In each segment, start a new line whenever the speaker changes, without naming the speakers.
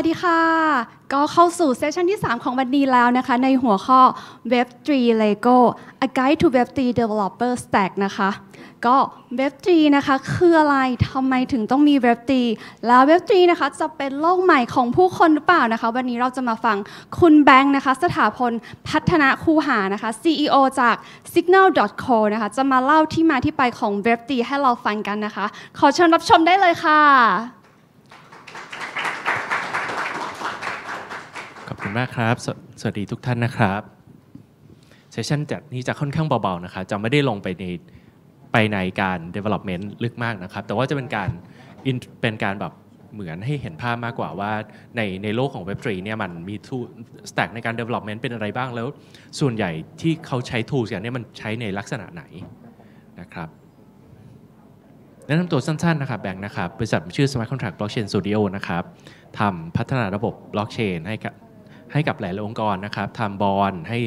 วัสดีค่ะก็เข้าสู่เซสชันที่3 ของวันนี้แล้วนะคะในหัวข้อ Web3 Lego A Guide to Web3 Developer Stack นะคะก็ Web3 นะคะ คืออะไรทำไมถึงต้องมี Web3 แล้ว Web3 นะคะจะเป็นโลกใหม่ของผู้คนหรือเปล่านะคะ วันนี้เราจะมาฟังคุณแบงค์นะคะ สถาพลพัฒนาคูหานะคะ CEO จาก Signal.co นะคะ จะมาเล่าที่มาที่ไปของ Web3 ให้เราฟังกันนะคะ ขอเชิญรับชมได้เลยค่ะคุณมากครับสสวัสดีทุกท่านนะครับเซสชันจากนี้จะค่อนข้างเบาๆนะคะจะไม่ได้ลงไปในไปในการ development ลึกมากนะครับ แต่ว่าจะเป็นการเป็นการแบบเหมือนให้เห็นภาพมากกว่าว่าในในโลกของ Web3 เนี่ยมันมีทูสแต็กในการ development เป็นอะไรบ้างแล้วส่วนใหญ่ที่เขาใช้ทูสอย่างนี้มันใช้ในลักษณะไหนนะครับแนะนำตัวสั้น ๆ นะครับแบงค์นะครับบริษัทชื่อ Smart Contract Blockchain Studio นะครับทำพัฒนาระบบบล็อกเชนให้กับให้กับหลายองค์กรนะครับทำบอลให้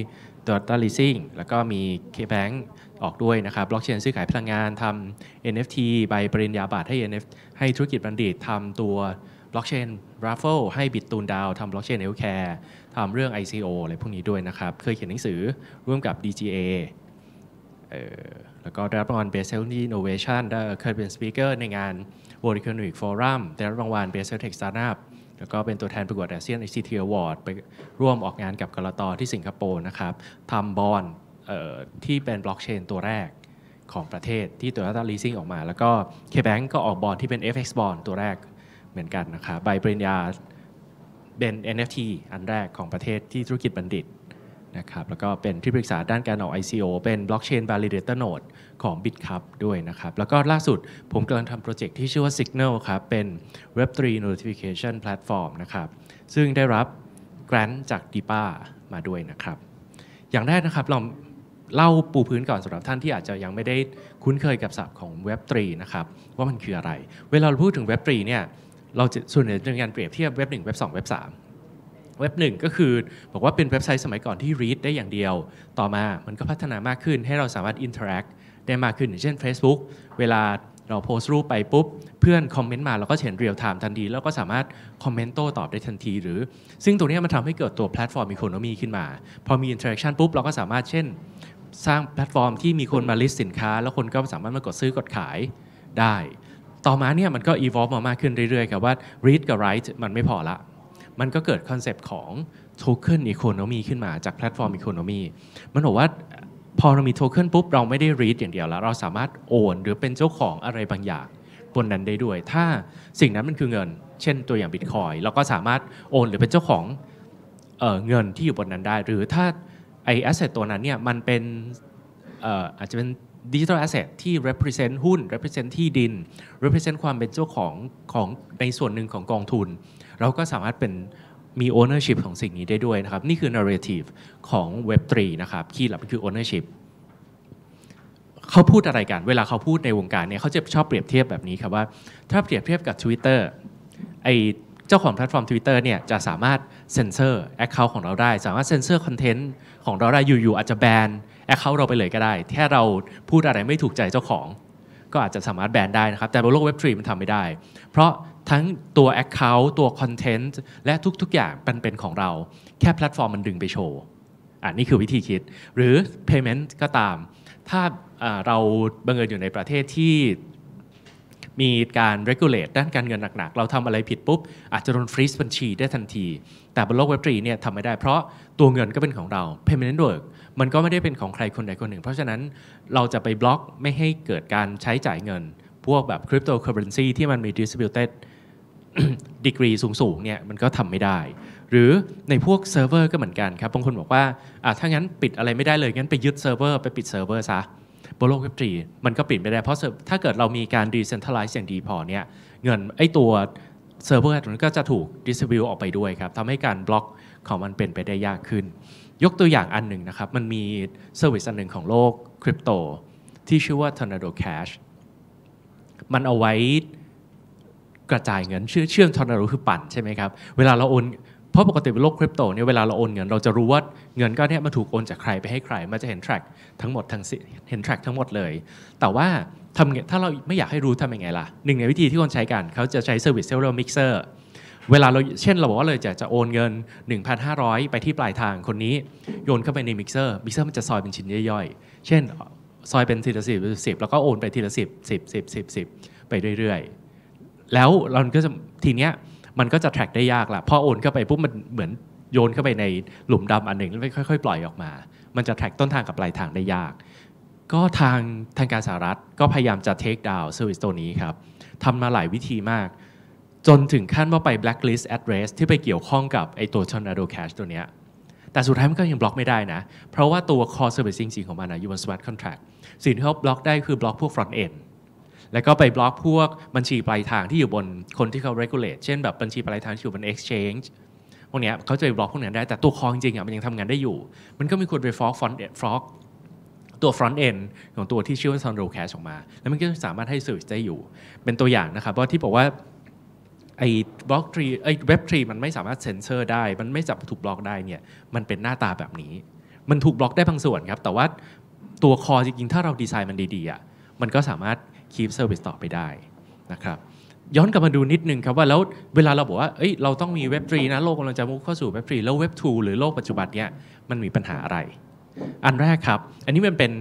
ตัวต้าลิซิ่งแล้วก็มี k คแบงออกด้วยนะครับบล็อกเชน ซื้อขายพลังงานทำ NFT ใบปริญญาบัตรให้ NF ให้ธุรกิจบัณฑิตทำตัวบล็อกเชนราฟเฟิลให้บิตตูนดาวทำบล็อกเชนเอลแคร์ทำเรื่อง ICO อะไรพวกนี้ด้วยนะครับ เคยเขียนหนังสือร่วมกับ DGA แล้วก็ได้รับรางวัล b บ s เซ e a l t h Innovation ได้เคยเป็นสปีกเกอร์ในงาน World Economic Forum ได้รับรางวัล b บ s เซ e เ l ค h Tech Startup แล้วก็เป็นตัวแทนประกวดอาเซียน ICT Award ไปร่วมออกงานกับกรตที่สิงคโปร์นะครับทำบอลที่เป็นบล็อกเชนตัวแรกของประเทศที่ตัวตั t ล Leasing ออกมา แล้วก็ KBank ก็ออกบอลที่เป็น FX บอลตัวแรกเหมือนกันนะครับใบปริญญาเป็น NFT อันแรกของประเทศที่ธุรกิจบัณฑิตนะครับแล้วก็เป็นที่ปรึกษาด้านการออก ICO เป็น Blockchain Validator Node ของ BitCup ด้วยนะครับ แล้วก็ล่าสุดผมกำลังทำโปรเจกต์ที่ชื่อว่า Signal ครับเป็น Web3 Notification Platform นะครับ ซึ่งได้รับแกรน์จาก d ป p a มาด้วยนะครับ อย่างแรกนะครับ เราเล่าปูพื้นก่อนสำหรับท่านที่อาจจะยังไม่ได้คุ้นเคยกับศัพท์ของ Web3 นะครับ ว่ามันคืออะไร เวลาเราพูดถึง Web3 เนี่ยเราจะส่วนใหญ่จะเป็นการเปรียบเทียบ Web1 Web2 Web3 เว็บหนึ่งก็คือ บอกว่าเป็นเว็บไซต์สมัยก่อนที่ read ได้อย่างเดียว ต่อมามันก็พัฒนามากขึ้นให้เราสามารถ interact ได้มากขึ้น อย่างเช่น Facebook เวลาเราโพสต์รูปไปปุ๊บ เพื่อนคอมเมนต์มาเราก็เห็นเรียลไทม์ทันที แล้วก็สามารถคอมเมนต์โต้ตอบได้ทันที หรือ ซึ่งตัวนี้มันทำให้เกิดตัวแพลตฟอร์มอีโคโนมีขึ้นมา พอมีอินเทอร์แอคชั่นปุ๊บ เราก็สามารถเช่น สร้างแพลตฟอร์มที่มีคนมาลิสต์สินค้า แล้วคนก็สามารถมากดซื้อกดขายได้ ต่อมาเนี่ยมันก็อีวอ v ์มามากขึ้นเรื่อยๆครับว่า read กับ write มันไม่พอละมันก็เกิดคอนเซปต์ของโทเค็นอีโคโนมีขึ้นมาจากแพลตฟอร์มอีโคโนมีมันบอกว่าพอเรามีโทเค็นปุ๊บ เราไม่ได้รีดอย่างเดียวแล้ว เราสามารถโอนหรือเป็นเจ้าของอะไรบางอย่างบนนั้นได้ด้วย ถ้าสิ่งนั้นมันคือเงิน เช่นตัวอย่างบิตคอยเราก็สามารถโอนหรือเป็นเจ้าของเเงินที่อยู่บนนั้นได้ หรือถ้า ไอแอสเซทตัวนั้นเนี่ยมันเป็นอออาจจะเป็นดิจิทัลแอสเซทที่ represent หุ้น represent ที่ดิน represent ความเป็นเจ้าของของในส่วนหนึ่งของกองทุนเราก็สามารถเป็นมี ownership ของสิ่งนี้ได้ด้วยนะครับ นี่คือ narrative ของ Web3 นะครับคีย์หลักคือ ownership เขาพูดอะไรกันเวลาเขาพูดในวงการเนี่ยเขาจะชอบเปรียบเทียบแบบนี้ครับ ว่า ถ้าเปรียบเทียบกับ Twitter ไอเจ้าของแพลตฟอร์ม Twitter เนี่ยจะสามารถเซ็นเซอร์แอคเคาท์ของเราได้สามารถเซ็นเซอร์คอนเทนต์ของเราได้อยู่ๆอาจจะแบนแอคเคาท์เราไปเลยก็ได้แค่เราพูดอะไรไม่ถูกใจเจ้าของก็อาจจะสามารถแบนได้นะครับ แต่บนโลกเว็บทรีมันทำไม่ได้ เพราะทั้งตัว Account ตัวคอนเทนต์และทุกๆอย่างมันเป็นของเราแค่แพลตฟอร์มมันดึงไปโชว์อันนี้คือวิธีคิดหรือ Payment ก็ตาม ถ้าเราบังเอิญอยู่ในประเทศที่มีการ regulate ด้านการเงินหนักๆ เราทำอะไรผิดปุ๊บ อาจจะโดนฟรีซบัญชีได้ทันที แต่บนโลกเว็บทรีเนี่ยทำไม่ได้ เพราะตัวเงินก็เป็นของเรา payment network มันก็ไม่ได้เป็นของใครคนใดคนหนึ่ง เพราะฉะนั้นเราจะไปบล็อกไม่ให้เกิดการใช้จ่ายเงิน พวกแบบคริปโตเคอเรนซีที่มันมีดิส t r i b u t e d ดีกรีสูง ๆ เนี่ย มันก็ทำไม่ได้ หรือในพวกเซิร์ฟเวอร์ก็เหมือนกันครับบางคนบอกว่าอ่าถ้างั้นปิดอะไรไม่ได้เลย งั้นไปยึดเซิร์ฟเวอร์ไปปิดเซิร์ฟเวอร์ซะบนโลกเว็บทรีมันก็ปิดไม่ได้ เพราะถ้าเกิดเรามีการดีเซนทัลไลซ์อย่างดีพอเนี่ยเงินไอตัวเซิร์ฟเวอร์นั้นก็จะถูกดิสบิวออกไปด้วยครับทำให้การบล็อกของมันเป็นไปได้ยากขึ้นยกตัวอย่างอันหนึ่งนะครับมันมีเซอร์วิสอันหนึ่งของโลกคริปโตที่ชื่อว่า Tornado Cash มันเอาไว้กระจายเงินชื่อเชื่อร์นาโดคือปั่นใช่ไหมครับ เวลาเราโอน เพราะปกติโลกคริปโตเนี่ยเวลาเราโอนเงินเราจะรู้ว่าเงินก้อนนี้มันถูกโอนจากใครไปให้ใคร มันจะเห็นแทร็กทั้งหมดทั้งเห็นแทร็กทั้งหมดเลย แต่ว่าทำถ้าเราไม่อยากให้รู้ทำยังไงล่ะ หนึ่งในวิธีที่คนใช้กันเขาจะใช้เซอร์วิสเซอร์มิกเซอร์เวลาเราเช่นเราบอกว่าเลยจะจะโอนเงิน 1,500ไปที่ปลายทางคนนี้โยนเข้าไปในมิกเซอร์มิกเซอร์มันจะซอยเป็นชิ้นย่อยๆ เช่นซอยเป็นทีละสิบสิบแล้วก็โอนไปทีละสิบสิบสิบสิบสิบไปเรื่อยๆแล้วเราก็จะทีเนี้ยมันก็จะแทร็กได้ยากละพอโอนเข้าไปปุ๊บมันเหมือนโยนเข้าไปในหลุมดำอันหนึ่งแล้วค่อยๆ ปล่อยออกมา มันจะแทร็กต้นทางกับปลายทางได้ยาก ก็ทางทางการสหรัฐก็พยายามจะเทคดาวน์เซอร์วิสตัวนี้ครับทำมาหลายวิธีมากจนถึงขั้นว่าไป blacklist address ที่ไปเกี่ยวข้องกับ ไอตัว Tornado Cash ตัวเนี้ย แต่สุดท้ายมันก็ยังบล็อกไม่ได้นะ เพราะว่าตัว core servicing สิ่งของมันนะอยู่บน smart contract สิ่งที่เขาบล็อกได้คือบล็อกพวก front end แล้วก็ไปบล็อกพวกบัญชีปลายทางที่อยู่บนคนที่เขา regulate เช่นแบบบัญชีปลายทางที่อยู่บน exchange พวกเนี้ยเขาจะบล็อกพวกนั้นได้แต่ตัวคอจริงๆอ่ะมันยังทำงานได้อยู่ มันก็มีคนไป fork front end fork ตัว front end ของตัวที่ชื่อว่า t o r n a d o Cash ออกมา แล้วมันก็สามารถให้ service ได้อยู่เป็นตัวอย่างนะครับว่าที่บอกว่าไอ้บล็อกทรีไอ้เว็บทรีมันไม่สามารถเซ็นเซอร์ได้ มันไม่จับถูกบล็อกได้เนี่ยมันเป็นหน้าตาแบบนี้ มันถูกบล็อกได้บางส่วนครับแต่ว่าตัวคอจริงๆถ้าเราดีไซน์มันดีๆอ่ะมันก็สามารถคีฟเซอร์วิสต่อไปได้นะครับย้อนกลับมาดูนิดนึงครับว่าแล้วเวลาเราบอกว่าเอ้ยเราต้องมีเว็บทรีนะโลกกำลังจะมุ่งเข้าสู่เว็บทรีแล้วเว็บทูหรือโลกปัจจุบันเนี่ยมันมีปัญหาอะไร อันแรกครับ อันนี้มันเป็น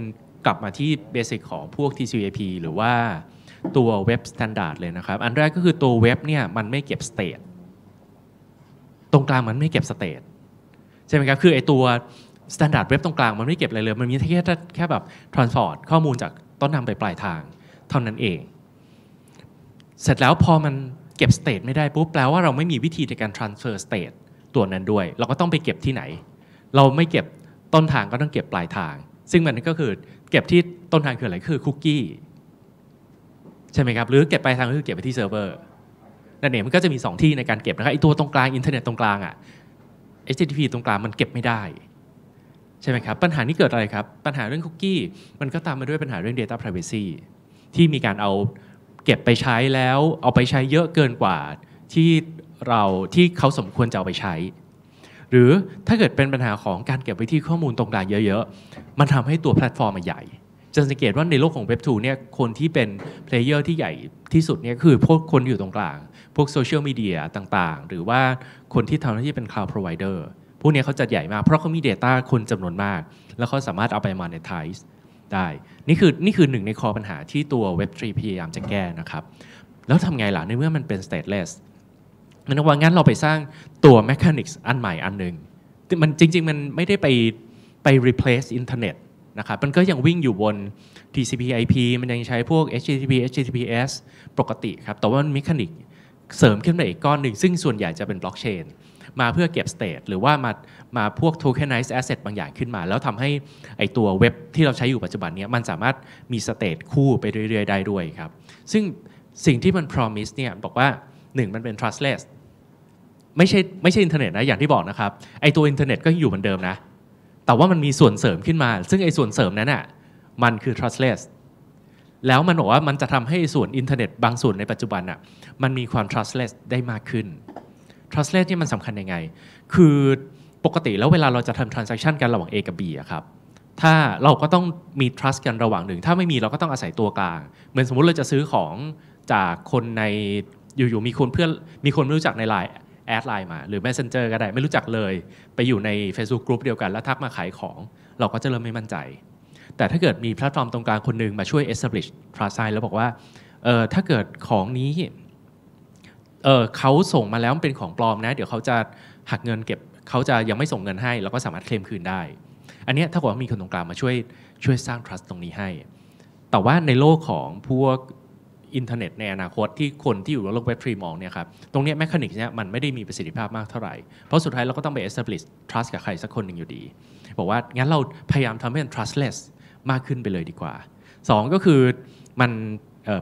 กลับมาที่เบสิกของพวก TCP หรือว่าตัวเว็บสแตนดาร์ดเลยนะครับ อันแรกก็คือตัวเว็บเนี่ยมันไม่เก็บสเตตตรงกลางมันไม่เก็บสเตตใช่ไหมครับ คือไอตัวสแตนดาร์ดเว็บตรงกลางมันไม่เก็บอะไรเลย มันมีแค่แค่แบบทรานสฟอร์ตข้อมูลจากต้นนางไปปลายทาง เท่านั้นเอง เสร็จแล้วพอมันเก็บสเตตไม่ได้ปุ๊บแปลว่าเราไม่มีวิธีในการทรานเฟอร์สเตตตัวนั้นด้วย เราก็ต้องไปเก็บที่ไหน เราไม่เก็บต้นทางก็ต้องเก็บปลายทาง ซึ่งมันก็คือเก็บที่ต้นทางคืออะไรคือคุกกี้ใช่ไหมครับหรือเก็บไปทางก็คือเก็บไปที่เซิร์ฟเวอร์นั่นเองมันก็จะมี 2 ที่ในการเก็บนะครับไอตัวตรงกลางอินเทอร์เน็ตตรงกลางอ่ะ HTTP ตรงกลางมันเก็บไม่ได้ใช่ไหมครับปัญหานี้เกิดอะไรครับปัญหาเรื่องคุกกี้มันก็ตามมาด้วยปัญหาเรื่อง Data Privacy ที่มีการเอาเก็บไปใช้แล้วเอาไปใช้เยอะเกินกว่าที่เราที่เขาสมควรจะเอาไปใช้ หรือถ้าเกิดเป็นปัญหาของการเก็บไว้ที่ข้อมูลตรงกลางเยอะ ๆ มันทำให้ตัวแพลตฟอร์มใหญ่จะสังเกตว่าในโลกของเว็บทูเนี่ยคนที่เป็นเพลเยอร์ที่ใหญ่ที่สุดเนี่ยคือพวกคนอยู่ตรงกลาง พวกโซเชียลมีเดียต่างๆ หรือว่าคนที่ทำหน้าที่เป็นค c l พร็อเวเดอร์พวกนี้เขาจัดใหญ่มากเพราะเขามี Data คนจำนวนมาก แล้วเขาสามารถเอาไปมาในไทส์ได้นี่คือนี่คือหนึ่งในคอปัญหาที่ตัวเบทรีพยายามจะแก้นะครับ แล้วทำไงล่ะ ในเมื่อมันเป็น stateless มันว่างั้นเราไปสร้างตัว mechanics อันใหม่อันหนึ่งมันจริงๆมันไม่ได้ไปไป replace อินเทอร์เน็ตนะครับมันก็ยังวิ่งอยู่บน TCP/IP มันยังใช้พวก HTTP HTTPS ปกติครับ แต่ว่ามันมีคนิกเสริมขึ้นมาอีกก้อนหนึ่ง ซึ่งส่วนใหญ่จะเป็นบล็อกเชนมาเพื่อเก็บสเตทหรือว่ามามาพวก t o k e n i z e แ asset บางอย่างขึ้นมา แล้วทำให้ไอตัวเว็บที่เราใช้อยู่ปัจจุบันนี้มันสามารถมีสเตทคู่ไปเรื่อยๆได้ด้วยครับ ซึ่งสิ่งที่มัน promise เนี่ยบอกว่า1 มันเป็น trustless ไม่ใช่ไม่ใช่อินเทอร์เน็ตนะอย่างที่บอกนะครับไอตัวอินเทอร์เน็ตก็อยู่เหมือนเดิมนะแต่ว่ามันมีส่วนเสริมขึ้นมา ซึ่งไอ้ส่วนเสริมนั้นน่ะมันคือ trustless แล้วมันบอกว่ามันจะทำให้ส่วนอินเทอร์เน็ตบางส่วนในปัจจุบันอ่ะ มันมีความ trustless ได้มากขึ้น trustless ที่มันสำคัญยังไง คือปกติแล้วเวลาเราจะทำ transaction กันระหว่าง A กับ B อะครับ ถ้าเราก็ต้องมี trust กันระหว่างหนึ่ง ถ้าไม่มีเราก็ต้องอาศัยตัวกลาง เหมือนสมมุติเราจะซื้อของจากคนในอยู่ๆ มีคนเพื่อน มีคนรู้จักในไลน์แอดไลน์มา หรือ Messenger ก็ได้ไม่รู้จักเลย ไปอยู่ใน Facebook Group เดียวกันแล้วทักมาขายของเราก็จะเริ่มไม่มั่นใจ แต่ถ้าเกิดมีแพลตฟอร์มตรงกลางคนหนึ่งมาช่วย establish trust แล้วบอกว่าเออถ้าเกิดของนี้เออเขาส่งมาแล้วเป็นของปลอมนะ เดี๋ยวเขาจะหักเงินเก็บเขาจะยังไม่ส่งเงินให้เราก็สามารถเคลมคืนได้ อันนี้ถ้าเกิดว่ามีคนตรงกลางมาช่วยช่วยสร้าง trust ตรงนี้ให้ แต่ว่าในโลกของพวกอินเทอร์เน็ตในอนาคตที่คนที่อยู่บนโลกเว็บทรีมองเนี่ยครับตรงนี้แมคานิกเนี่ยมันไม่ได้มีประสิทธิภาพมากเท่าไหร่ เพราะสุดท้ายเราก็ต้องไป establish trust กับใครสักคนหนึ่งอยู่ดี บอกว่า งั้นเราพยายามทำให้มัน trustless มากขึ้นไปเลยดีกว่า 2 ก็คือ มัน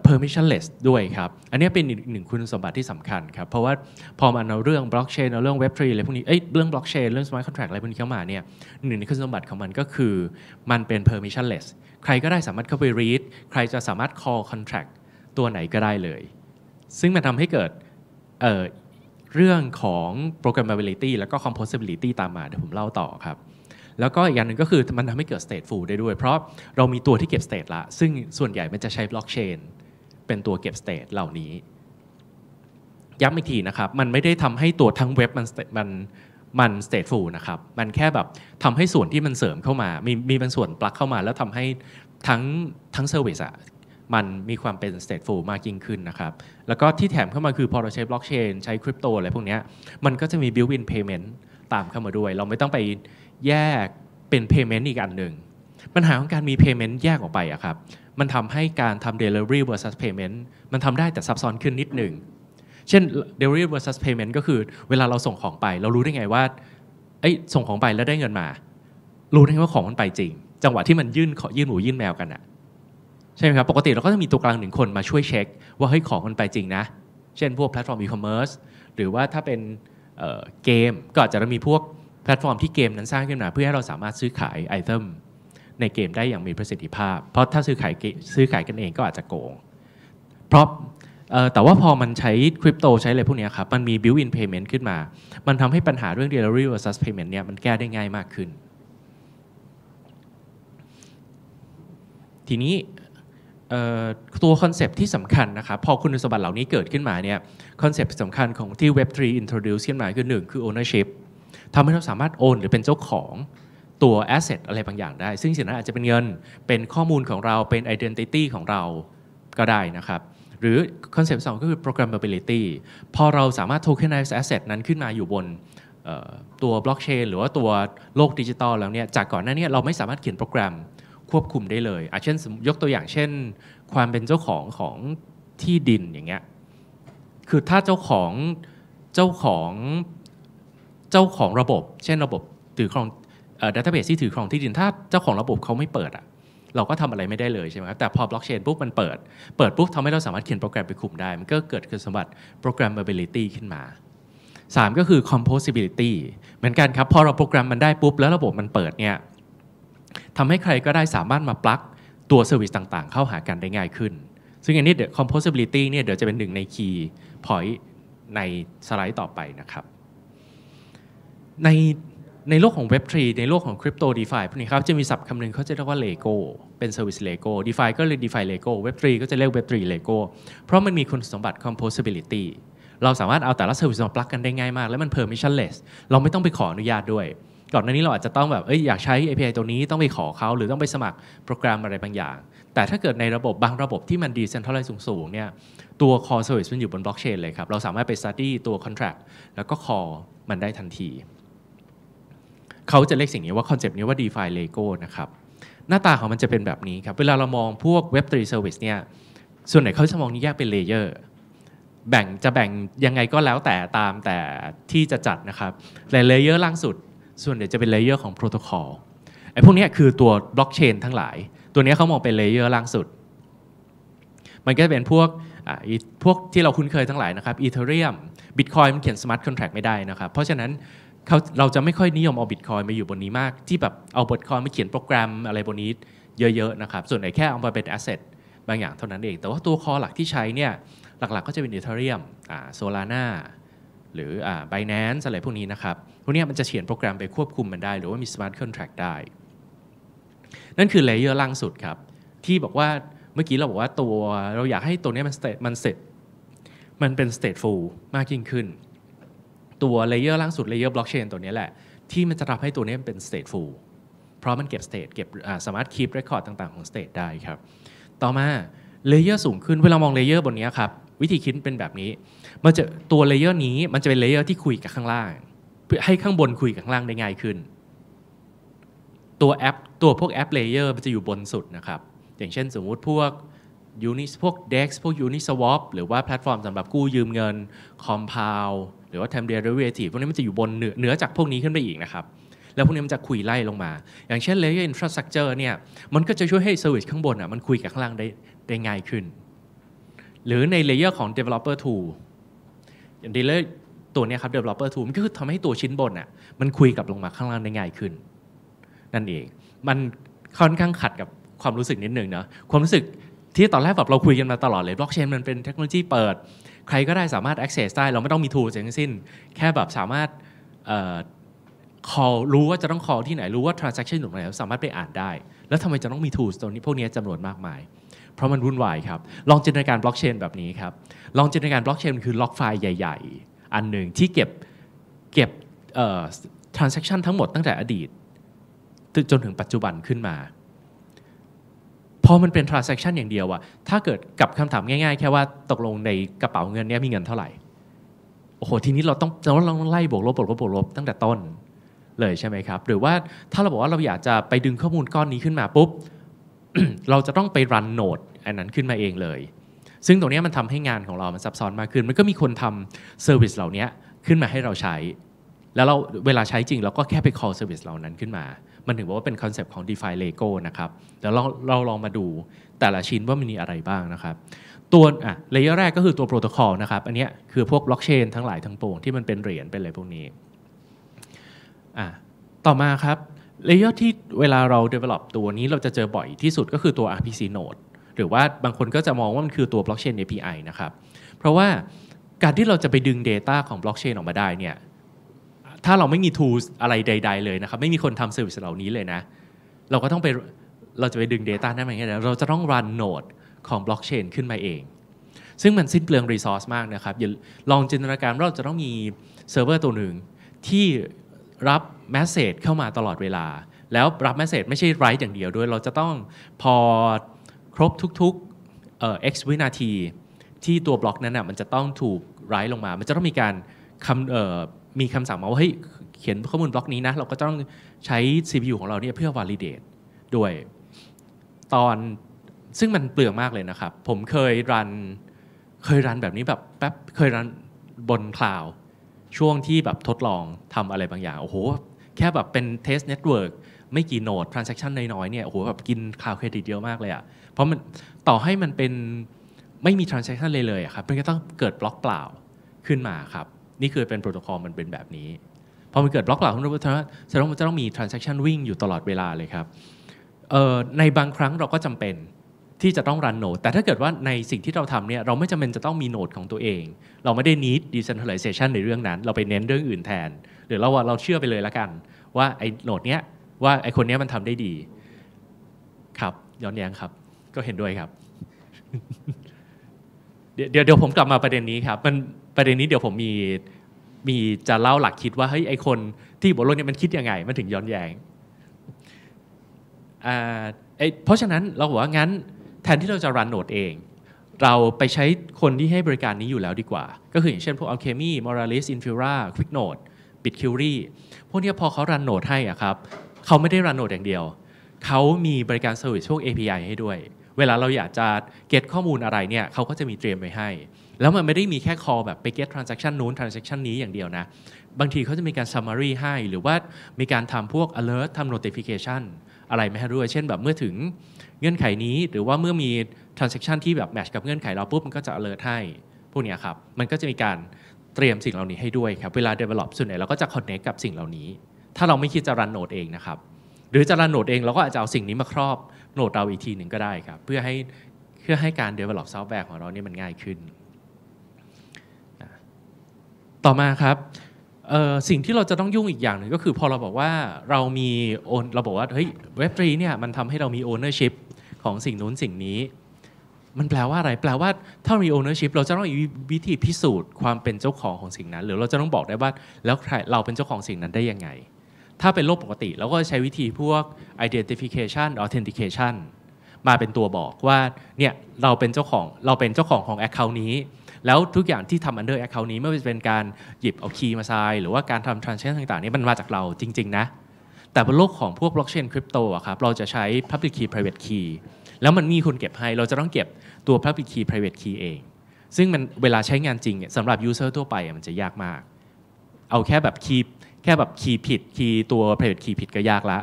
permissionless ด้วยครับ อันนี้เป็นอีกหนึ่งคุณสมบัติที่สำคัญครับ เพราะว่าพอมันเอาเรื่องบล็อกเชนเอาเรื่องเว็บทรีอะไรพวกนี้เอ้ยเรื่องบล็อกเชนเรื่องสมาร์ทคอนแท็กอะไรพวกนี้เข้ามาเนี่ยหนึ่งในคุณสมบัติของมันก็คือมันเป็น permissionless ใครก็ได้สามารถเข้าไป read ใครจะสามารถ call contract ตัวไหนก็ได้เลย ซึ่งมันทำให้เกิดเเรื่องของ programmability แล้วก็ composability ตามมา เดี๋ยวผมเล่าต่อครับ แล้วก็อีกอย่างหนึ่งก็คือ มันทำให้เกิด stateful ได้ด้วย เพราะเรามีตัวที่เก็บ state ละ ซึ่งส่วนใหญ่มันจะใช้ blockchain เป็นตัวเก็บ state เหล่านี้ ย้ำอีกทีนะครับ มันไม่ได้ทำให้ตัวทั้งเว็บมันมันมัน stateful นะครับ มันแค่แบบทำให้ส่วนที่มันเสริมเข้ามา มีมีบางส่วนปลักเข้ามา แล้วทำให้ทั้งทั้ง service อะมันมีความเป็น stateful มากยิ่งขึ้นนะครับ แล้วก็ที่แถมเข้ามาคือพอเราใช้บล็อกเชนใช้คริปโตอะไรพวกนี้ มันก็จะมี built-in payment ตามเข้ามาด้วย เราไม่ต้องไปแยกเป็น payment อีกอันหนึ่ง ปัญหาของการมี payment แยกออกไปอะครับ มันทำให้การทำ delivery versus payment มันทำได้แต่ซับซ้อนขึ้นนิดหนึ่ง เช่น delivery versus payment ก็คือเวลาเราส่งของไป เรารู้ได้ไงว่าไอ้ส่งของไปแล้วได้เงินมา รู้ได้ไว่าของมันไปจริง จังหวะที่มันยื่นขอยื่นหมูยื่นแมวกันอะใช่ไหมครับ ปกติเราก็จะมีตัวกลางหนึ่งคนมาช่วยเช็ค ว่าเฮ้ยของมันไปจริงนะ เช่นพวกแพลตฟอร์มอีคอมเมิร์ซ หรือว่าถ้าเป็นเกมก็อาจจะมีพวกแพลตฟอร์มที่เกมนั้นสร้างขึ้นมาเพื่อให้เราสามารถซื้อขายไอเทมในเกมได้อย่างมีประสิทธิภาพ เพราะถ้าซื้อขายซื้อขายกันเองก็อาจจะโกงเพราะแต่ว่าพอมันใช้คริปโตใช้อะไรพวกนี้ครับ มันมี built-in payment ขึ้นมา มันทำให้ปัญหาเรื่อง delivery versus payment เนี่ยมันแก้ได้ง่ายมากขึ้น ทีนี้ตัวคอนเซปที่สำคัญนะครับพอคุณสมบัติเหล่านี้เกิดขึ้นมาเนี่ยคอนเซปสำคัญของที่ Web3 introduce ขึ้นมาคือ1คือ ownership ทำให้เราสามารถโอนหรือเป็นเจ้าของตัว asset อะไรบางอย่างได้ ซึ่งสิ่งนั้นอาจจะเป็นเงิน เป็นข้อมูลของเราเป็น identity ของเราก็ได้นะครับหรือคอนเซปต์สองก็คือ programmability พอเราสามารถ tokenize asset นั้นขึ้นมาอยู่บนตัวบล็อกเชนหรือว่าตัวโลกดิจิตอลแล้วเนี่ยจากก่อนหน้านี้เราไม่สามารถเขียนโปรแกรมควบคุมได้เลยอาเช่นยกตัวอย่างเช่นความเป็นเจ้าของของที่ดิน อย่างเงี้ย คือถ้าเจ้าของ เจ้าของ เจ้าของระบบ เช่นระบบถือครองดัตเตอร์เบสที่ถือครองที่ดิน ถ้าเจ้าของระบบเขาไม่เปิดอะเราก็ทำอะไรไม่ได้เลยใช่ไหมครับแต่พอบล็อกเชนปุ๊บมันเปิด เปิดปุ๊บทำให้เราสามารถเขียนโปรแกรมไปคุมได้ มันก็เกิดคุณสมบัติ programmability ขึ้นมา3ก็คือ composability เหมือนกันครับ พอเราโปรแกรมมันได้ปุ๊บแล้วระบบมันเปิดเนี่ยทำให้ใครก็ได้สามารถมาปลั๊กตัวเซอร์วิสต่างๆ เข้าหากันได้ง่ายขึ้น ซึ่งอันนี้เดี๋ยว composability เนี่ยเดี๋ยวจะเป็นหนึ่งใน key point ในสไลด์ต่อไปนะครับ ในในโลกของ Web3 ในโลกของคริปโตดีฟายพวกนี้ครับ จะมีศัพท์คำหนึ่งเขาจะเรียกว่าเลโก้เป็นเซอร์วิสเลโก้ดีฟายก็เลยดีฟเลโก้เว็บทรีก็จะเรียกเว็บทรีเลโก้เพราะมันมีคุณสมบัติคอมโพสิบิลิตี้เราสามารถเอาแต่ละเซอร์วิสมาปลักกันได้ง่ายมากและมันพอร์มิชชั่นเลสเราไม่ต้องไปขออนุญาตด้วยก่อนหน้านี้เราอาจจะต้องแบบเอ้ยอยากใช้ API ตัวนี้ต้องไปขอเขาหรือต้องไปสมัครโปรแกรมอะไรบางอย่าง แต่ถ้าเกิดในระบบบางระบบที่มันดีเซนทรัลไลซ์สูงๆเนี่ยตัว c a l l service มันอยู่บนบล็อกเชนเลยครับ เราสามารถไป study ตัว contract แล้วก็ c a l l มันได้ทันที เขาจะเรียกสิ่งนี้ว่าคอนเซปต์นี้ว่า DeFi Lego นะครับ หน้าตาของมันจะเป็นแบบนี้ครับ เวลาเรามองพวก Web3 Service เนี่ยส่วนไหนเขาจะมองนี้แยกเป็นเลเยอร์แบ่งจะแบ่งยังไงก็แล้วแต่ตามแต่ที่จะจัดนะครับแต่เลเยอร์ล่างสุดส่วนเดี๋ยวจะเป็นเลเยอร์ของโปรโตคอลไอ้พวกนี้คือตัวบล็อกเชนทั้งหลาย ตัวนี้เขามองเป็นเลเยอร์ล่างสุด มันก็จะเป็นพวกพวกที่เราคุ้นเคยทั้งหลายนะครับอีเทเรียมบิตคอยมันเขียนสมาร์ทคอนแท็กไม่ได้นะครับ เพราะฉะนั้นเขาเราจะไม่ค่อยนิยมเอาบิตคอยมาอยู่บนนี้มากที่แบบเอาบิตคอยมาเขียนโปรแกรมอะไรบนนี้เยอะ ๆ นะครับ ส่วนไห่แค่เอามาเป็นแอสเซทบางอย่างเท่านั้นเอง แต่ว่าตัวคอหลักที่ใช้เนี่ยหลักๆก็จะเป็นอีเทเรียมโซลาร่าหรืออ่าไบแนนซ์อะไรพวกนี้นะครับวกนี้มันจะเขียนโปรแกรมไปควบคุมมันได้หรือว่ามีสมาร์ทคอนแทรคได้ นั่นคือเลเยอร์ล่างสุดครับ ที่บอกว่าเมื่อกี้เราบอกว่าตัวเราอยากให้ตัวนี้มันมันเสร็จ มันเป็น stateful มากยิ่งขึ้น ตัวเลเยอร์ล่างสุดเลเยอร์บล็อกเชนตัวนี้แหละ ที่มันจะทำให้ตัวนี้เป็น stateful เพราะมันเก็บ state เก็บสามารถ keep record ต่าง ๆ ของ state ได้ครับ ต่อมาเลเยอร์สูงขึ้นเวลามองเลเยอร์บนนี้ครับวิธีคิดเป็นแบบนี้มันจะตัวเลเยอร์นี้มันจะเป็นเลเยอร์ที่คุยกับข้างล่างให้ข้างบนคุยกับข้างล่างได้ง่ายขึ้น ตัวแอป ตัวพวกแอปเลเยอร์มันจะอยู่บนสุดนะครับ อย่างเช่นสมมุติพวกยูนิพวก DEX พวก Uniswap หรือว่าแพลตฟอร์มสำหรับกู้ยืมเงิน Compound หรือว่า Time Derivative พวกนี้มันจะอยู่บนเหนือจากพวกนี้ขึ้นไปอีกนะครับ แล้วพวกนี้มันจะคุยไล่ลงมา อย่างเช่น Layer Infrastructure เนี่ยมันก็จะช่วยให้ Service ข้างบนอ่ะมันคุยกับข้างล่างได้ได้ง่ายขึ้น หรือใน Layer ของ Developer Tool อย่าง l a ลตัวนี้ครับ developer tool มันก็คือทำให้ตัวชิ้นบนอ่ะมันคุยกับลงมาข้างล่างได้ง่ายขึ้น นั่นเอง มันค่อนข้างขัดกับความรู้สึกนิดหนึ่งเนาะความรู้สึกที่ตอนแรกแบบเราคุยกันมาตลอดเลยบล็อกเชนมันเป็นเทคโนโลยีเปิด ใครก็ได้สามารถ access ได้ เราไม่ต้องมี tool ทั้งสิ้น แค่แบบสามารถ call รู้ว่าจะต้อง call ที่ไหนรู้ว่า transaction อยู่ตรงไหนสามารถไปอ่านได้แล้วทำไมจะต้องมี t o o l ตัวนี้พวกนี้จำนวนมากมาย เพราะมันวุ่นวายครับลองจินตนาการบล็อกเชนแบบนี้ครับลองจินตนาการบล็อกเชนคือล็อกไฟล์ใหญ่ ๆอันหนึ่งที่เก็บเก็บ transaction ทั้งหมดตั้งแต่อดีต จนถึงปัจจุบันขึ้นมา พอมันเป็น transaction อย่างเดียวอะถ้าเกิดกับคำถามง่ายๆ แค่ว่าตกลงในกระเป๋าเงินนี้มีเงินเท่าไหร่โอ้โหทีนี้เราต้องเราต้องไล่บวกลบบวกลบบวกลบตั้งแต่ต้น เลยใช่ไหมครับ หรือว่าถ้าเราบอกว่าเราอยากจะไปดึงข้อมูลก้อนนี้ขึ้นมา ปุ๊บเราจะต้องไปรันโนดอันนั้นขึ้นมาเองเลยซึ่งตรงนี้มันทำให้งานของเรา มันซับซ้อนมากขึ้น มันก็มีคนทำเซอร์วิสเหล่านี้ขึ้นมาให้เราใช้ แล้วเราเวลาใช้จริง เราก็แค่ไป call service เหล่านั้นขึ้นมา มันถึงบอกว่าเป็นคอนเซปต์ของ DeFi Lego นะครับเดี๋ยวเราเราลองมาดูแต่ละชิ้นว่ามันมีอะไรบ้างนะครับ ตัวอ่ะเลเยอร์แรกก็คือตัวโปรโตคอลนะครับ อันนี้คือพวกบล็อกเชนทั้งหลายทั้งปวงที่มันเป็นเหรียญเป็นอะไรพวกนี้ อ่ะต่อมาครับเลเยอร์ที่เวลาเรา develop ตัวนี้เราจะเจอบ่อยที่สุดก็คือตัว RPC node หรือว่าบางคนก็จะมองว่ามันคือตัวบล็อกเชน API นะครับ เพราะว่าการที่เราจะไปดึง Data ของบล็อกเชนออกมาได้เนี่ย ถ้าเราไม่มี tools อะไรใด ๆ เลยนะครับ ไม่มีคนทำเซอร์วิสเหล่านี้เลยนะ เราก็ต้องไป เราจะไปดึง Data นั้นมาอย่งไรเราจะต้องรันโนดของบล็อกเชนขึ้นมาเอง ซึ่งมันสิ้นเปลืองรีซอสมากนะครับอลองจินตนาการว่าเราจะต้องมีเซิร์ฟเวอร์ตัวหนึ่งที่รับแมสเซจเข้ามาตลอดเวลา แล้วรับแมสเซจไม่ใช่ไรต์อย่างเดียวด้วย เราจะต้องพอครบทุกๆ เอ x วินาทีที่ตัวบล็อกนั้นอ่ะมันจะต้องถูกไรลงมา มันจะต้องมีการคำมีคำสั่งมาว่าเฮ้ยเขียนข้อมูลบล็อกนี้นะ เราก็ต้องใช้ CPU ของเราเนี่ยเพื่อ validate ด้วย ตอนซึ่งมันเปลืองมากเลยนะครับ ผมเคยรันเคยรันแบบนี้แบบแป๊บ เคยรันบนคลาวช่วงที่แบบทดลองทำอะไรบางอย่าง โอ้โห แค่แบบเป็นเทสเน็ตเวิร์กไม่กี่โนดทรานซ็คชันน้อยๆเนี่ยโอ้โหแบบกินคลาวเครดิตเยอะมากเลยอะเพราะมันต่อให้มันเป็นไม่มีทรานเซชันเลยเลยครับมันก็ต้องเกิดบล็อกเปล่าขึ้นมาครับ นี่คือเป็นโปรโตคอลมันเป็นแบบนี้พอมันเกิดบล็อกเปล่าขึ้นมาแสดงว่ามันจะต้องมีทรานเซชันวิ่ง อยู่ตลอดเวลาเลยครับในบางครั้งเราก็จำเป็นที่จะต้องรันโนด แต่ถ้าเกิดว่าในสิ่งที่เราทำเนี่ยเราไม่จำเป็นจะต้องมีโนดของตัวเอง เราไม่ได้ need decentralization ในเรื่องนั้น เราไปเน้นเรื่องอื่นแทนหรือเราว่าเราเชื่อไปเลยละกัน ว่าไอ้โนดเนี้ยว่าไอ้คนเนี้ยมันทำได้ดีครับย้อนแย้งครับก็เห็นด้วยครับเดี๋ยวเดี๋ยวผมกลับมาประเด็นนี้ครับมันประเด็นนี้เดี๋ยวผมมี มีจะเล่าหลักคิดว่า เฮ้ย ไอคนที่บนโลกเนี่ยมันคิดยังไง มันถึงย้อนแยง้งเพราะฉะนั้นเราบอกว่างั้น แทนที่เราจะรันโหนดเอง เราไปใช้คนที่ให้บริการนี้อยู่แล้วดีกว่า ก็คืออย่างเช่นพวก Alchemy, Moralis, Infura, QuickNote, BitQuery พวกนี้พอเขารันโหนดให้อะครับเขาไม่ได้รันโหนดอย่างเดียวเขามีบริการเซอร์วิสพวก API ให้ด้วยเวลาเราอยากจะเก็ตข้อมูลอะไรเนี่ยเขาก็จะมีเตรียมไว้ให้ แล้วมันไม่ได้มีแค่ call แบบไปเก็ตทรานซัคชันนู้นทรานซัคชันนี้อย่างเดียวนะ บางทีเขาจะมีการ summary ให้หรือว่ามีการทำพวก alert ทำ notification อะไรไม่ให้ด้วยเช่นแบบเมื่อถึงเงื่อนไขนี้หรือว่าเมื่อมีทรานซัคชันที่แบบ match กับเงื่อนไขเราปุ๊บมันก็จะ alert ให้พวกนี้ครับมันก็จะมีการเตรียมสิ่งเหล่านี้ให้ด้วยครับเวลา develop ส่วนไหนเราก็จะ connect กับสิ่งเหล่านี้ ถ้าเราไม่คิดจะรันโนดเองนะครับหรือจะรันโนดเองเราก็อาจจะเอาสิ่งนี้มาครอบโหลดเราอีกทีหนึ่งก็ได้ครับเพื่อให้เพื่อให้การ develop ซอฟต์แวร์ของเราเนี่ยมันง่ายขึ้นต่อมาครับสิ่งที่เราจะต้องยุ่งอีกอย่างหนึ่งก็คือพอเราบอกว่าเรามีโอนเราบอกว่าเฮ้ยเว็บทรีเนี่ยมันทำให้เรามีโอเนอร์ชิพของสิ่งนู้นสิ่งนี้ มันแปลว่าอะไรแปลว่าถ้ามีโอเนอร์ชิพเราจะต้องมีวิธีพิสูจน์ความเป็นเจ้าของของสิ่งนั้น หรือเราจะต้องบอกได้ว่าแล้วใครเราเป็นเจ้าของสิ่งนั้นได้ยังไงถ้าเป็นโรคปกติเราก็ใช้วิธีพวก identification authentication มาเป็นตัวบอกว่าเนี่ยเราเป็นเจ้าของเราเป็นเจ้าของของ Account นี้ แล้วทุกอย่างที่ทำ under Account นี้ไม่ว่าจะเป็นการหยิบเอาคีย์มารายหรือว่าการทำ transaction ต่างๆ นี้มันมาจากเราจริง ๆ นะ แต่บนโลกของพวก blockchain crypto อะครับเราจะใช้ public key private key แล้วมันมีคนเก็บให้เราจะต้องเก็บตัว public key private key เอง ซึ่งมันเวลาใช้งานจริงสำหรับ user ทั่วไปมันจะยากมาก เอาแค่แบบคียแค่แบบคีย์ผิดคีย์ตัว private key ผิดก็ยากละ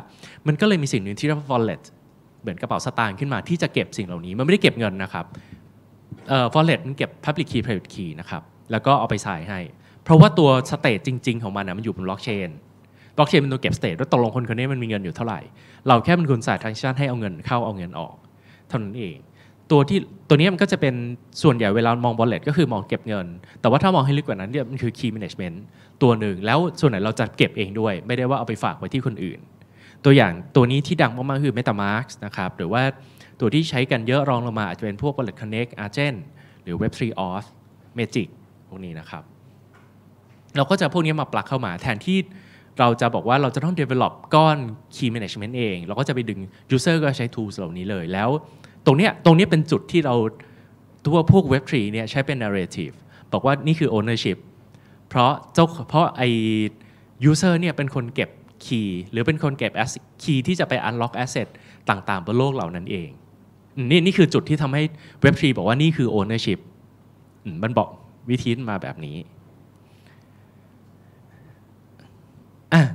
มันก็เลยมีสิ่งหนึ่งที่เรียกว่า wallet เหมือนกระเป๋าสตางค์ขึ้นมาที่จะเก็บสิ่งเหล่านี้ มันไม่ได้เก็บเงินนะครับเอ่อ wallet มันเก็บ public key private key นะครับ แล้วก็เอาไปใส่ให้ เพราะว่าตัวสเตตจริงๆของมันนะมันอยู่บนล็อกเชนบล็อกเชนเป็นตัวเก็บสเตตว่าตกลงคนคนนี้มันมีเงินอยู่เท่าไหร่ เราแค่เป็นคนใส่ transaction ให้เอาเงินเข้าเอาเงินออกเท่านั้นเองตัวที่ตัวนี้มันก็จะเป็นส่วนใหญ่เวลามองบอลเลตก็คือมองเก็บเงิน แต่ว่าถ้ามองให้ลึกกว่านั้นเนี่ยมันคือ key management ตัวหนึ่ง แล้วส่วนไหนเราจะเก็บเองด้วย ไม่ได้ว่าเอาไปฝากไว้ที่คนอื่น ตัวอย่างตัวนี้ที่ดังมากๆคือ MetaMask นะครับ หรือว่าตัวที่ใช้กันเยอะรองลงมา อาจจะเป็นพวก Wallet Connect Argent หรือ Web3 Auth Magic พวกนี้นะครับ เราก็จะพวกนี้มาปลักเข้ามาแทนที่เราจะบอกว่าเราจะต้อง develop ก้อน key management เอง เราก็จะไปดึง user ก็ใช้ tools เหล่านี้เลยแล้วตรงเนี้ยตรงนี้เป็นจุดที่เรา ตัวพวกเว็บทรีเนี่ยใช้เป็น narrative บอกว่านี่คือ ownership เพราะเจ้าเพราะไอ user เนี่ยเป็นคนเก็บคีย์หรือเป็นคนเก็บคีย์ที่จะไป unlock asset ต่างๆบนโลกเหล่านั้นเอง นี่นี่คือจุดที่ทำให้เว็บทรีบอกว่านี่คือ ownership มันบอกวิธีมาแบบนี้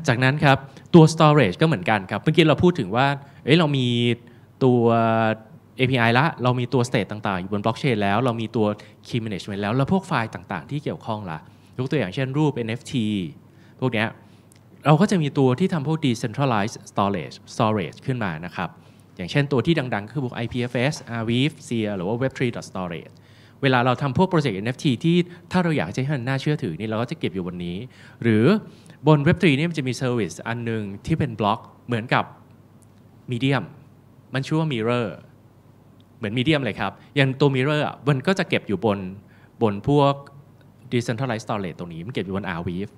จากนั้นครับ ตัว storage ก็เหมือนกันครับ เมื่อกี้เราพูดถึงว่าเอ้ยเรามีตัว API ละ เรามีตัว state ต่างๆ อยู่บนบล็อกเชนแล้ว เรามีตัว key management แล้ว แล้วพวกไฟล์ต่างๆที่เกี่ยวข้องละยกตัวอย่างเช่นรูป NFT พวกเนี้ยเราก็จะมีตัวที่ทำพวก decentralized storage storage ขึ้นมานะครับ อย่างเช่นตัวที่ดังๆ คือพวก IPFS Arweave SEER หรือว่า Web3 storage เวลาเราทำพวกโปรเจกต์ NFT ที่ถ้าเราอยากจะให้มันน่าเชื่อถือนี่ เราก็จะเก็บอยู่บนนี้ หรือบน Web3 นี่มันจะมีเซอร์วิสอันหนึ่งที่เป็นบล็อกเหมือนกับ Medium มันชื่อว่า Mirror เหมือนมีเดียมเลยครับ อย่างตัวมิเรอร์มันก็จะเก็บอยู่บนบนพวก decentralized storage ตรงนี้ มันเก็บอยู่บน r w e a v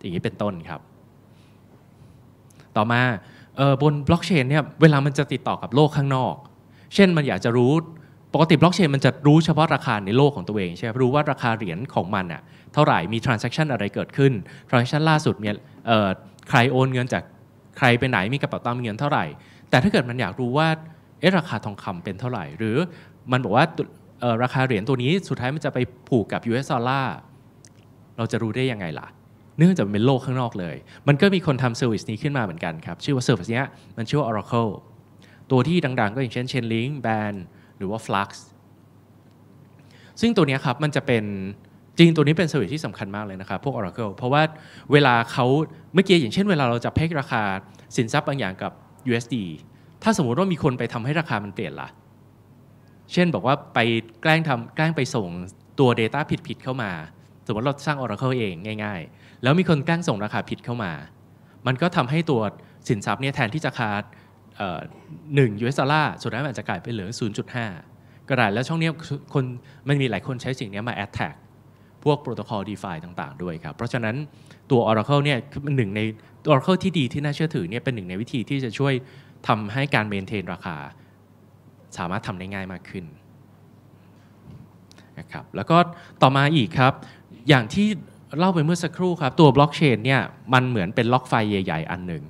อย่างนี้เป็นต้นครับ ต่อมาบนบล็อกเชนเนี่ย เวลามันจะติดต่อกับโลกข้างนอก เช่นมันอยากจะรู้ปกติบล็อกเชนมันจะรู้เฉพาะราคาในโลกของตัวเอง ใช่ไหมรู้ว่าราคาเหรียญของมันอะเท่าไหร่มี transaction อะไรเกิดขึ้น transaction ล่าสุดเนี่ยใครโอนเงินจากใครไปไหนมีกระเป๋าตังค์เงินเท่าไหร่ แต่ถ้าเกิดมันอยากรู้ว่าเออราคาทองคำเป็นเท่าไหร่ หรือมันบอกว่าราคาเหรียญตัวนี้สุดท้ายมันจะไปผูกกับ US ดอลลาร์เราจะรู้ได้ยังไงล่ะ เนื่องจากเป็นโลกข้างนอกเลย มันก็มีคนทำเซอร์วิสนี้ขึ้นมาเหมือนกันครับ ชื่อว่าเซอร์วิสนี้มันชื่อว่า Oracle ตัวที่ดังๆ ก็อย่างเช่น Chainlink Band หรือว่า Flux ซึ่งตัวนี้ครับ มันจะเป็นจริงตัวนี้เป็นเซอร์วิสที่สำคัญมากเลยนะครับ พวก Oracle เพราะว่าเวลาเขาเมื่อกี้อย่างเช่น เวลาเราจะเพกราคาสินทรัพย์บางอย่างกับ USD ถ้าสมมติว่ามีคนไปทำให้ราคามันเปลี่ยนละ่ะ เช่นบอกว่าไปแกล้งทำแกล้งไปส่งตัว Data ผิดๆ เข้ามา สมมติเราสร้าง Oracle เองง่ายๆ แล้วมีคนแกล้งส่งราคาผิดเข้ามา มันก็ทำให้ตัวสินทรัพย์เนี่ยแทนที่จะคาดหนึ่งยูเอสดอลลาร์สุดท้ายมันจะกลายเป็นเหลือ 0.5ก็ได้แล้วช่องนี้คนมันมีหลายคนใช้สิ่งนี้มาอดแท็กพวกโปรโตคอล DeFi ต่าง ๆด้วยครับ เพราะฉะนั้นตัว Oracle เนี่ยเป็นหนึ่งใน Oracle ที่ดีที่น่าเชื่อถือเนี่ยเป็นหนึ่งในวิธีที่จะช่วยทำให้การเมนเทนราคา สามารถทำได้ง่ายมากขึ้นนะครับ แล้วก็ต่อมาอีกครับ อย่างที่เล่าไปเมื่อสักครู่ครับ ตัวบล็อกเชนเนี่ยมันเหมือนเป็นล็อกไฟใหญ่ ๆ อันหนึ่ง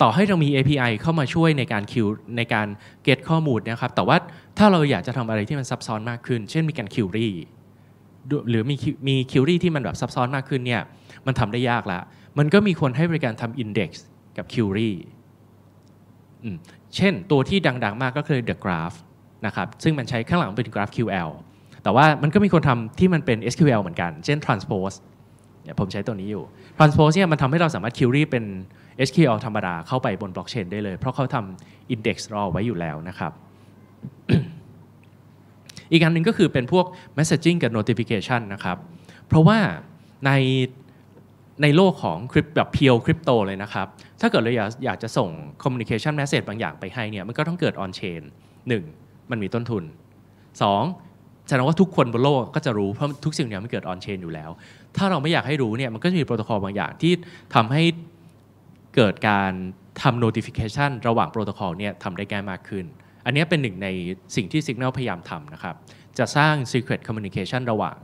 ต่อให้เรามี API เข้ามาช่วยในการคิวในการเก็ตข้อมูลนะครับ แต่ว่าถ้าเราอยากจะทำอะไรที่มันซับซ้อนมากขึ้น เช่นมีการคิวรี่ หรือมีมีคิวรี่ที่มันแบบซับซ้อนมากขึ้นเนี่ย มันทำได้ยากละ มันก็มีคนให้บริการทำอินเด็กซ์กับคิวรี่เช่นตัวที่ดังๆ มากก็คือ The Graph นะครับซึ่งมันใช้ข้างหลังเป็นกราฟ QL แต่ว่ามันก็มีคนทำที่มันเป็น SQL เหมือนกัน เช่น transpose เนี่ยผมใช้ตัวนี้อยู่ transpose เนี่ยมันทำให้เราสามารถ query เป็น SQL ธรรมดาเข้าไปบนบล็อกเชนได้เลย เพราะเขาทำ index รอไว้อยู่แล้วนะครับ อีกอันหนึ่งก็คือเป็นพวก messaging กับ notification นะครับ เพราะว่าในในโลกของคริปแบบเพียวคริปโตเลยนะครับ ถ้าเกิดเราอยากอยากจะส่งคอมมิวนิเคชันแมสเซจบางอย่างไปให้เนี่ยมันก็ต้องเกิดออนเชนหนึ่งมันมีต้นทุน 2. แสดงว่าทุกคนบนโลกก็จะรู้ เพราะทุกสิ่งเนี่ยมันเกิดออนเชนอยู่แล้ว ถ้าเราไม่อยากให้รู้เนี่ยมันก็จะมีโปรโตคอลบางอย่างที่ทำให้เกิดการทำ notification ระหว่างโปรโตคอลเนี่ยทำได้ง่ายมากขึ้น อันนี้เป็นหนึ่งในสิ่งที่ Signal พยายามทำนะครับจะสร้าง secret communication ระหว่าง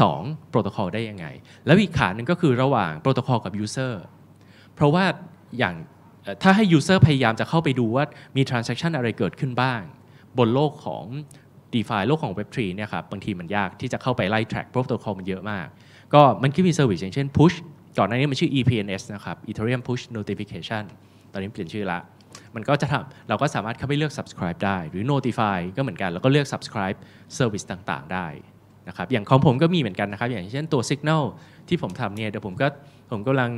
2. โปรโตคอลได้ยังไง แล้วอีกขาหนึ่งก็คือระหว่างโปรโตคอลกับยูเซอร์เพราะว่า อย่าง ถ้าให้ยูเซอร์พยายามจะเข้าไปดูว่ามีทราน s ัคชันอะไรเกิดขึ้นบ้าง บนโลกของ d e f าโลกของ Web3 เนี่ยครับ บางทีมันยากที่จะเข้าไปไล่ track โปรโตคอลมันเยอะมาก ก็มันก็มีเซอร์วิสอย่างเช่น Push ก่อนหน้านี้มันชื่อ EPNS นะครับ Ethereum Push Notification ตอนนี้เปลี่ยนชื่อละมันก็จะทำเราก็สามารถเข้าไปเลือก subscribe ได้หรือ notify ก็เหมือนกันแล้วก็เลือก subscribe service ต่างๆได้นะครับอย่างของผมก็มีเหมือนกันนะครับ อย่างเช่นตัว Signal ที่ผมทำเนี่ย เดี๋ยวผมก็ผมกำลัง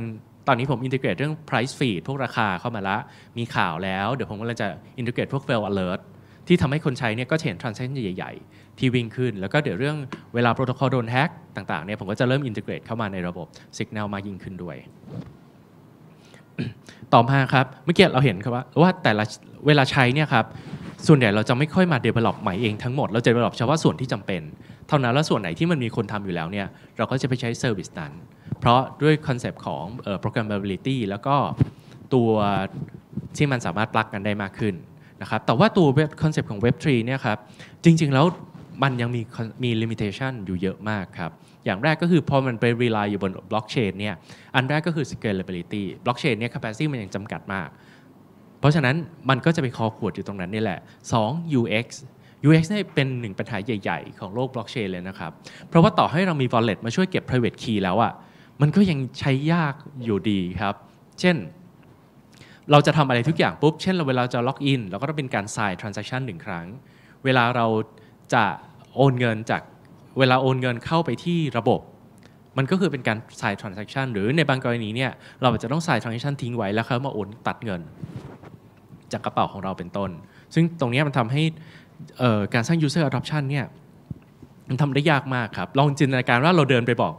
ตอนนี้ผมอินทิเกรตเรื่อง price feed พวกราคาเข้ามาละมีข่าวแล้ว เดี๋ยวผมกำลังจะอินทิเกรตพวก fail alert ที่ทำให้คนใช้เนี่ยก็เห็น transaction ใหญ่ ๆ ที่วิ่งขึ้น แล้วก็เดี๋ยวเรื่องเวลาโปรโตคอลโดนแฮกต่างๆเนี่ย ผมก็จะเริ่มอินทิเกรต เข้ามาในระบบ Signal มากยิ่งขึ้นด้วย ต่อมาครับ เมื่อกี้เราเห็นครับว่าว่าแต่ละเวลาใช้เนี่ยครับ ส่วนใหญ่เราจะไม่ค่อยมา develop ใหม่เองทั้งหมด เราจะ develop เฉพาะส่วนที่จำเป็นเท่านั้นแล้วส่วนไหนที่มันมีคนทำอยู่แล้วเนี่ยเราก็จะไปใช้เซอร์วิสนั้น เพราะด้วยคอนเซปต์ของ programmability แล้วก็ ตัวที่มันสามารถปลักกันได้มากขึ้นนะครับแต่ว่าตัวคอนเซปต์ของเว็บทรีเนี่ยครับจริงๆ แล้ว มันยังมีมีลิมิเตชันอยู่เยอะมากครับ อย่างแรกก็คือพอมันไป r ล l y อยู่บนบล็อกเชนเนี่ยอันแรกก็คือ scalability บล็อกเชนเนี่ย capacity มันยังจำกัดมาก เพราะฉะนั้นมันก็จะไปคอขวดอยู่ตรงนั้นนี่แหละ2 UX UX เนี่ยเป็นหนึ่งปัญหาใหญ่ๆ ของโลกบล็อกเชนเลยนะครับ เพราะว่าต่อให้เรามี wallet มาช่วยเก็บ private key แล้วอะมันก็ยังใช้ยากอยู่ดีครับ เช่น เราจะทำอะไรทุกอย่างปุ๊บ เช่น เราเวลาจะล็อกอิน เราก็ต้องเป็นการ sign transaction หนึ่งครั้ง เวลาเราจะโอนเงินจาก เวลาโอนเงินเข้าไปที่ระบบ มันก็คือเป็นการ sign transaction หรือในบางกรณีเนี่ย เราอาจจะต้อง sign transaction ทิ้งไว้แล้วเขามาโอนตัดเงิน จากกระเป๋าของเราเป็นต้น ซึ่งตรงนี้มันทำให้การสร้าง user adoption เนี่ยมันทำได้ยากมากครับ ลองจินตนาการว่าเราเดินไปบอก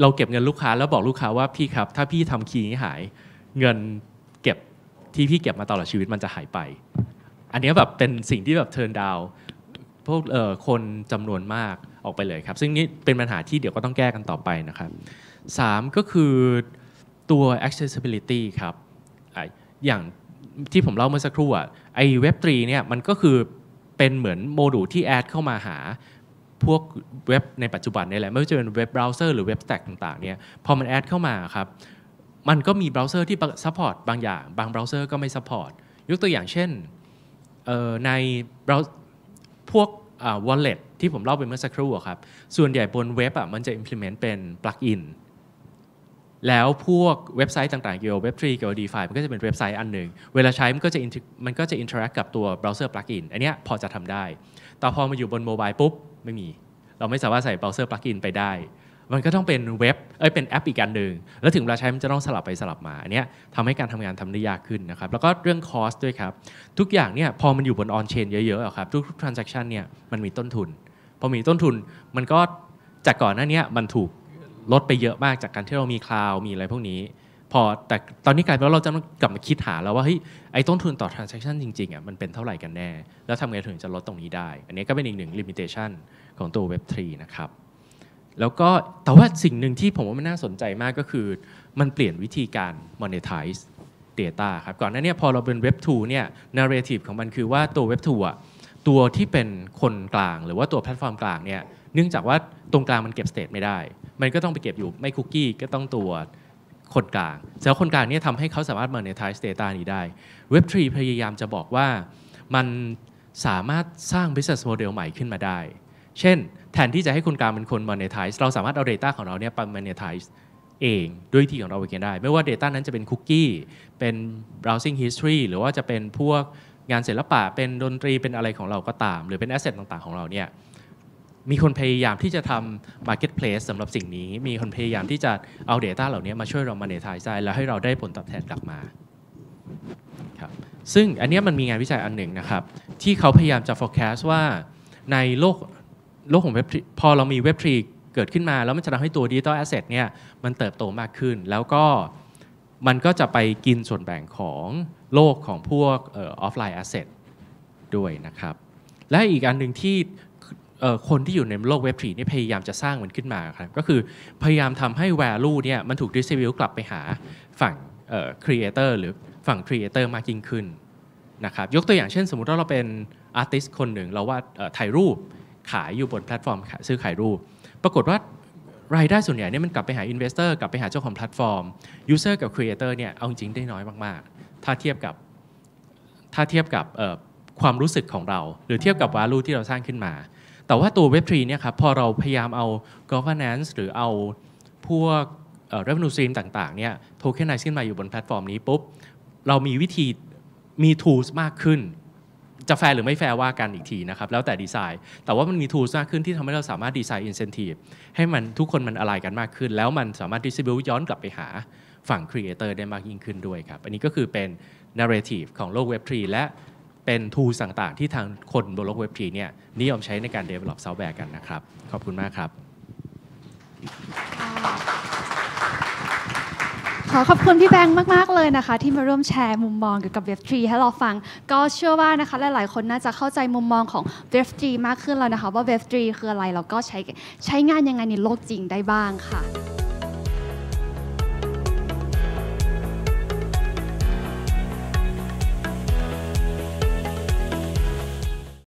เราเก็บเงินลูกค้าแล้วบอกลูกค้าว่า พี่ครับ ถ้าพี่ทำคีย์นี้หาย เงินเก็บที่พี่เก็บมาตลอดชีวิตมันจะหายไป อันนี้แบบเป็นสิ่งที่แบบเทิร์นดาวพวกคนจำนวนมากออกไปเลยครับ ซึ่งนี่เป็นปัญหาที่เดี๋ยวก็ต้องแก้กันต่อไปนะครับ3ก็คือตัว accessibility ครับอย่างที่ผมเล่าเมื่อสักครู่อะไอเว็บตรีเนี่ยมันก็คือเป็นเหมือนโมดูลที่แอดเข้ามาหาพวกเว็บในปัจจุบันนี่แหละไม่ว่าจะเป็นเว็บเบราว์เซอร์หรือเว็บแท็กต่างๆเนี่ยพอมันแอดเข้ามาครับมันก็มีเบราว์เซอร์ที่ซัพพอร์ตบางอย่าง บางเบราว์เซอร์ก็ไม่ซัพพอร์ตยกตัวอย่างเช่นในเราพวก wallet ที่ผมเล่าไปเมื่อสักครู่ครับส่วนใหญ่บนเว็บอ่ะมันจะ implement เป็น plugin นแล้วพวกเว็บไซต์ต่างๆเกี่ยวกับเว็บทรีเกี่ยวกับดีฟามันก็จะเป็นเว็บไซต์อันหนึ่ง เวลาใช้มันก็จะมันก็จะอินเทอร์แอคกับตัวเบราว์เซอร์ปลั๊กอินอันนี้พอจะทำได้แต่พอมาอยู่บนโมบายปุ๊บ ไม่มี เราไม่สามารถใส่เบราว์เซอร์ปลั๊กอินไปได้ มันก็ต้องเป็นเว็บเอ้ยเป็นแอปอีกอันหนึ่งแล้วถึงเวลาใช้มันจะต้องสลับไปสลับมาอันนี้ทำให้การทำงานทำได้ยากขึ้นนะครับ แล้วก็เรื่องคอสด้วยครับทุกอย่างเนี่ยพอมันอยู่บนออนเชนเยอะๆครับ ทุกๆทรานซัคชันเนี่ยมันมีต้นทุนพอมีต้นทุนมันก็จากก่อนหน้านี้มันถูกลดไปเยอะมากจากการที่เรามีคลาวมีอะไรพวกนี้พอแต่ตอนนี้กลายเป็นว่าเราจะต้องกลับมาคิดหาแล้วว่าเฮ้ยไอ้ต้นทุนต่อ transaction จริงๆอ่ะมันเป็นเท่าไหร่กันแน่ แล้วทำไงถึงจะลดตรงนี้ได้ อันนี้ก็เป็นอีกหนึ่ง limitation ของตัว Web3 นะครับ แล้วก็ แต่ว่าสิ่งหนึ่งที่ผมว่ามันน่าสนใจมากก็คือ มันเปลี่ยนวิธีการ monetize data ครับ ก่อนหน้านี้พอเราเป็น Web 2เนี่ย narrative ของมันคือว่าตัว Web 2อ่ะตัวที่เป็นคนกลาง หรือว่าตัวแพลตฟอร์มกลางเนี่ยเนื่องจากว่าตรงกลางมันเก็บสเตทไม่ได้ มันก็ต้องไปเก็บอยู่ไม่คุกกี้ ก็ต้องตัวคนกลางแล้วคนกลางนี่ทำให้เขาสามารถมาในทายสเตตานี้ได้ เว็บทรีพยายามจะบอกว่ามันสามารถสร้าง business model ใหม่ขึ้นมาได้ เช่น แทนที่จะให้คนกลางเป็นคน monetize เราสามารถเอา Data ของเราเนี่ยไป monetize เองด้วยที่ของเราเองได้ไม่ว่า Data นั้นจะเป็นคุกกี้เป็น browsing history หรือว่าจะเป็นพวกงานศิลปะเป็นดนตรีเป็นอะไรของเราก็ตาม หรือเป็น asset ต่างๆของเราเนี่ยมีคนพยายามที่จะทำ marketplace สำหรับสิ่งนี้ มีคนพยายามที่จะเอา Data เหล่านี้มาช่วยเรามาเนทายใจแล้วให้เราได้ผลตอบแทนกลับมา ครับ ซึ่งอันนี้มันมีงานวิจัยอันหนึ่งนะครับ ที่เขาพยายามจะ forecast ว่าในโลกโลกของเว็บพอเรามีเว็บทรีเกิดขึ้นมา แล้วมันจะทำให้ตัวดิจิตอลแอสเซทเนี่ยมันเติบโตมากขึ้น แล้วก็มันก็จะไปกินส่วนแบ่งของโลกของพวกออฟไลน์แอสเซทด้วยนะครับและอีกอันหนึ่งที่คนที่อยู่ในโลกเว็บ3นี่พยายามจะสร้างมันขึ้นมาครับก็คือพยายามทำให้ value เนี่ยมันถูก distribute กลับไปหาฝั่ง creator หรือฝั่ง creator มากยิ่งขึ้นนะครับยกตัวอย่างเช่น สมมติว่าเราเป็น artist คนหนึ่งเราว่าถ่ายรูปขายอยู่บนแพลตฟอร์ม ซื้อขายรูป ปรากฏว่ารายได้ส่วนใหญ่เนี่ยมันกลับไปหา investor กลับไปหาเจ้าของแพลตฟอร์ม user กับ creator เนี่ยเอาจริงได้น้อยมากๆ ถ้าเทียบกับถ้าเทียบกับความรู้สึกของเรา หรือเทียบกับ value ที่เราสร้างขึ้นมาแต่ว่าตัว Web3 เนี่ยครับพอเราพยายามเอา governance หรือเอาพวก revenue stream ต่างๆเนี่ย tokenize ขึ้นมาอยู่บนแพลตฟอร์มนี้ปุ๊บเรามีวิธีมี tools มากขึ้น จะแฟร์หรือไม่แฟร์ว่ากันอีกทีนะครับ แล้วแต่ดีไซน์ แต่ว่ามันมี tools มากขึ้นที่ทำให้เราสามารถดีไซน์ incentive ให้มันทุกคนมันอะไรกันมากขึ้น แล้วมันสามารถ distribute ย้อนกลับไปหาฝั่ง creator ได้มากยิ่งขึ้นด้วยครับอันนี้ก็คือเป็น narrative ของโลก Web3 และเป็นทูสต่างๆที่ทางคนบนโลกเว็บทีเนี่ยนิยมใช้ในการ develop ซอฟต์แวร์กันนะครับขอบคุณมากครับ ขอขอบคุณพี่แบงค์มากๆเลยนะคะที่มาร่วมแชร์มุมมองเกี่ยวกับเวบทรีให้เราฟัง ก็เชื่อว่านะคะหลายๆคนน่าจะเข้าใจมุมมองของเวบทรีมากขึ้นแล้วนะคะว่าเวบทรีคืออะไรแล้วก็ใช้ใช้งานยังไงในโลกจริงได้บ้างค่ะ